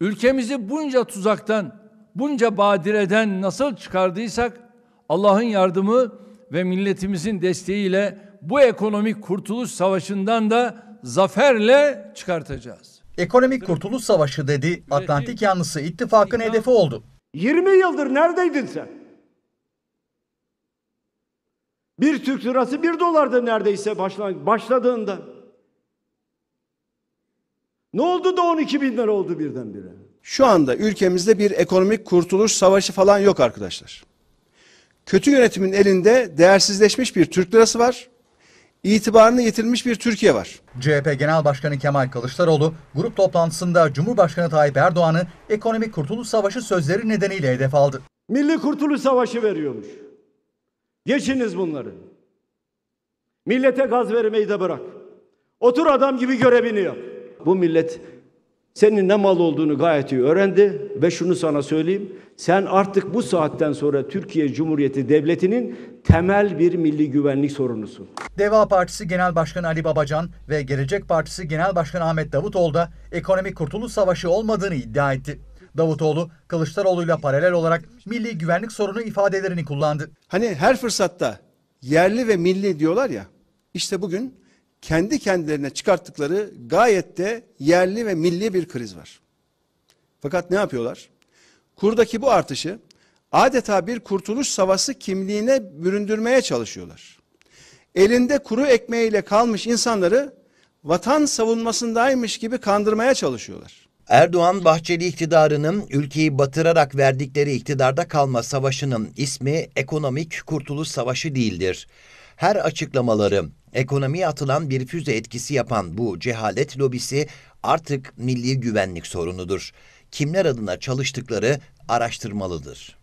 Ülkemizi bunca tuzaktan, bunca badireden nasıl çıkardıysak Allah'ın yardımı ve milletimizin desteğiyle bu ekonomik kurtuluş savaşından da zaferle çıkartacağız. Ekonomik Kurtuluş Savaşı dedi, Atlantik yanlısı ittifakın hedefi oldu. 20 yıldır neredeydin sen? Bir Türk lirası bir dolardı neredeyse başladığında. Ne oldu da 12 bin lira oldu birdenbire? Şu anda ülkemizde bir ekonomik kurtuluş savaşı falan yok arkadaşlar. Kötü yönetimin elinde değersizleşmiş bir Türk lirası var. İtibarını yitirmiş bir Türkiye var. CHP Genel Başkanı Kemal Kılıçdaroğlu grup toplantısında Cumhurbaşkanı Tayyip Erdoğan'ı ekonomik kurtuluş savaşı sözleri nedeniyle hedef aldı. Milli Kurtuluş Savaşı veriyormuş. Geçiniz bunları. Millete gaz vermeyi de bırak. Otur adam gibi görevini yap bu millet senin ne mal olduğunu gayet iyi öğrendi ve şunu sana söyleyeyim. Sen artık bu saatten sonra Türkiye Cumhuriyeti Devleti'nin temel bir milli güvenlik sorunusun. Deva Partisi Genel Başkanı Ali Babacan ve Gelecek Partisi Genel Başkanı Ahmet Davutoğlu da ekonomik kurtuluş savaşı olmadığını iddia etti. Davutoğlu, Kılıçdaroğlu'yla paralel olarak milli güvenlik sorunu ifadelerini kullandı. Hani her fırsatta yerli ve milli diyorlar ya, işte bugün kendi kendilerine çıkarttıkları gayet de yerli ve milli bir kriz var. Fakat ne yapıyorlar? Kurdaki bu artışı adeta bir kurtuluş savaşı kimliğine büründürmeye çalışıyorlar. Elinde kuru ekmeğiyle kalmış insanları vatan savunmasındaymış gibi kandırmaya çalışıyorlar. Erdoğan Bahçeli iktidarının ülkeyi batırarak verdikleri iktidarda kalma savaşının ismi ekonomik kurtuluş savaşı değildir. Her açıklamaları ekonomiye atılan bir füze etkisi yapan bu cehalet lobisi artık milli güvenlik sorunudur. Kimler adına çalıştıkları araştırmalıdır.